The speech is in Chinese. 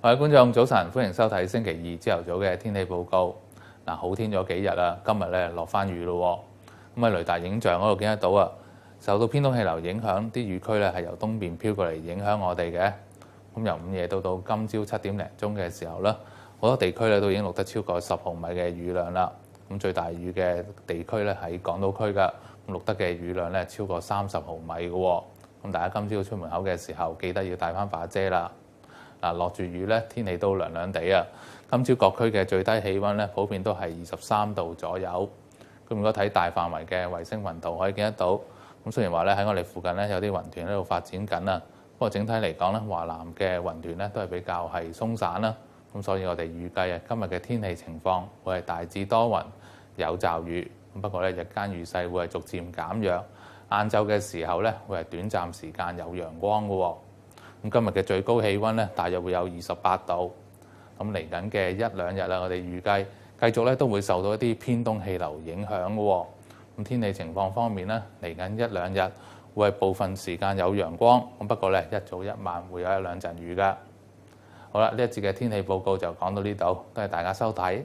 各位觀眾，早晨，歡迎收睇星期二朝頭早嘅天氣報告。嗱，好天咗幾日啦，今日咧落翻雨咯。咁喺雷達影像嗰度見得到啊。受到偏東氣流影響，啲雨區咧係由東邊飄過嚟影響我哋嘅。咁由午夜到到今朝七點零鐘嘅時候咧，好多地區咧都已經落得超過十毫米嘅雨量啦。咁最大雨嘅地區咧喺港島區㗎，落得嘅雨量咧超過三十毫米嘅。咁大家今朝出門口嘅時候，記得要帶翻把遮啦。嗱，落住雨咧，天氣都涼涼地啊！今朝各區嘅最低氣温咧，普遍都係二十三度左右。咁如果睇大範圍嘅衛星雲圖，可以見得到。咁雖然話咧喺我哋附近咧有啲雲團喺度發展緊啊，不過整體嚟講咧，華南嘅雲團咧都係比較係鬆散啦。咁所以我哋預計啊，今日嘅天氣情況會係大致多雲有驟雨。咁不過咧，日間雨勢會係逐漸減弱。晏晝嘅時候咧，會係短暫時間有陽光嘅喎。咁今日嘅最高氣温咧，大約會有二十八度。咁嚟緊嘅一兩日啦，我哋預計繼續咧都會受到一啲偏東氣流影響嘅喎。咁天氣情況方面咧，嚟緊一兩日會係部分時間有陽光，咁不過咧一早一晚會有一兩陣雨㗎。好啦，呢一節嘅天氣報告就講到呢度，多謝大家收睇。